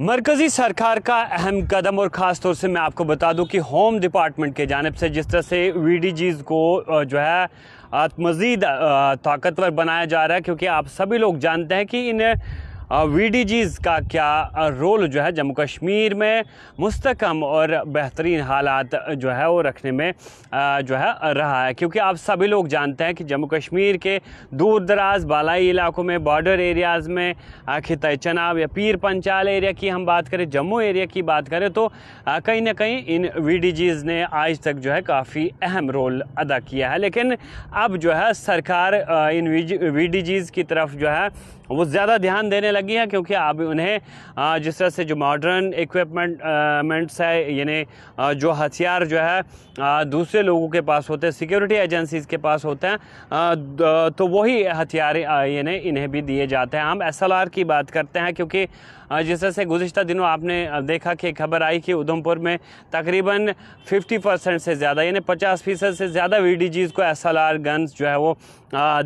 मरकज़ी सरकार का अहम कदम और ख़ास तौर से मैं आपको बता दूं कि होम डिपार्टमेंट के जानब से जिस तरह से वी को जो है मज़ीद ताकतवर बनाया जा रहा है क्योंकि आप सभी लोग जानते हैं कि इन जीज़ का क्या रोल जो है जम्मू कश्मीर में मुस्तकम और बेहतरीन हालात जो है वो रखने में जो है रहा है क्योंकि आप सभी लोग जानते हैं कि जम्मू कश्मीर के दूर दराज बालाई इलाकों में बॉर्डर एरियाज़ में खिता चनाव या पीर पंचाल एरिया की हम बात करें जम्मू एरिया की बात करें तो कहीं ना कहीं इन वी ने आज तक जो है काफ़ी अहम रोल अदा किया है लेकिन अब जो है सरकार इन वी की तरफ जो है वो ज़्यादा ध्यान देने लगे लगी है क्योंकि अब उन्हें जिस तरह से जो मॉडर्न इक्विपमेंट्स है यानी जो हथियार जो है दूसरे लोगों के पास होते हैं सिक्योरिटी एजेंसीज के पास होते हैं तो वही हथियार यानी इन्हें भी दिए जाते हैं हम एस की बात करते हैं क्योंकि जिस तरह से गुज्त दिनों आपने देखा कि खबर आई कि उधमपुर में तकरीबन 50 परसेंट से ज़्यादा यानी 50 फीसद से ज़्यादा वी को एस एल गन्स जो है वो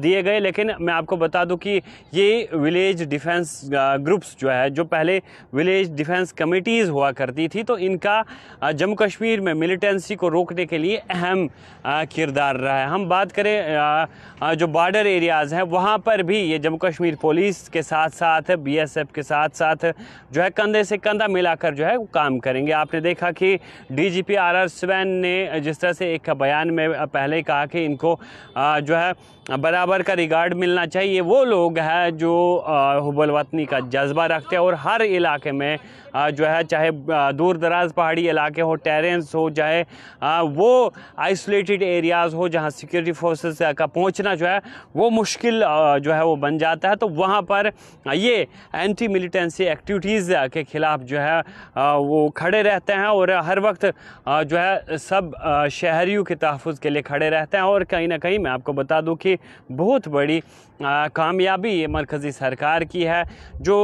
दिए गए लेकिन मैं आपको बता दूं कि ये विलेज डिफेंस ग्रुप्स जो है जो पहले विलेज डिफेंस कमेटीज़ हुआ करती थी तो इनका जम्मू कश्मीर में मिलिटेंसी को रोकने के लिए अहम किरदार रहा है हम बात करें जो बॉर्डर एरियाज़ हैं वहाँ पर भी ये जम्मू कश्मीर पुलिस के साथ साथ बीएसएफ के साथ साथ जो है कंधे से कंधा मिलाकर जो है काम करेंगे आपने देखा कि डी जी स्वैन ने जिस तरह से एक बयान में पहले कहा कि इनको जो है बराबर का रिगार्ड मिलना चाहिए वो लोग हैं जो हुबलवा वतनी का जज्बा रखते हैं और हर इलाके में जो है चाहे दूर दराज पहाड़ी इलाके हो टेरेंस हो चाहे वो आइसोलेटेड एरियाज़ हो जहाँ सिक्योरिटी फोर्सेस का पहुँचना जो है वो मुश्किल जो है वो बन जाता है तो वहाँ पर ये एंटी मिलिटेंसी एक्टिविटीज़ के ख़िलाफ़ जो है वो खड़े रहते हैं और हर वक्त जो है सब शहरीों के तहफ़ के लिए खड़े रहते हैं और कहीं ना कहीं मैं आपको बता दूँ कि बहुत बड़ी कामयाबी ये मरकज़ी सरकार की है जो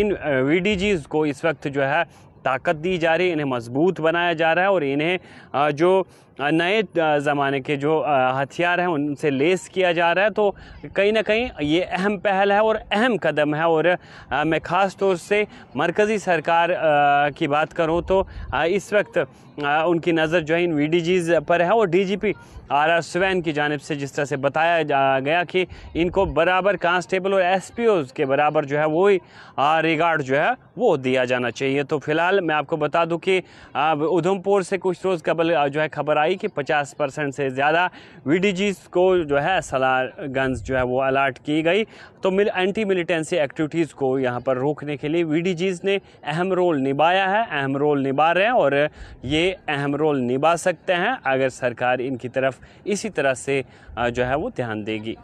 इन वी को इस वक्त जो है ताकत दी जा रही है इन्हें मजबूत बनाया जा रहा है और इन्हें जो नए ज़माने के जो हथियार हैं उनसे लेस किया जा रहा है तो कहीं ना कहीं ये अहम पहल है और अहम कदम है और मैं ख़ास तौर से मरकज़ी सरकार की बात करूँ तो इस वक्त उनकी नज़र जो है इन वी पर है और डीजीपी आर आर स्वैन की जानब से जिस तरह से बताया गया कि इनको बराबर कांस्टेबल और एस के बराबर जो है वो ही रिगार्ड जो है वो दिया जाना चाहिए तो फ़िलहाल मैं आपको बता दूँ कि उधमपुर से कुछ रोज़ कबल जो है खबर आई आई कि 50 परसेंट से ज़्यादा वी को जो है सलार गन्स जो है वो अलर्ट की गई तो मिल एंटी मिलिटेंसी एक्टिविटीज़ को यहाँ पर रोकने के लिए वी ने अहम रोल निभाया है अहम रोल निभा रहे हैं और ये अहम रोल निभा सकते हैं अगर सरकार इनकी तरफ इसी तरह से जो है वो ध्यान देगी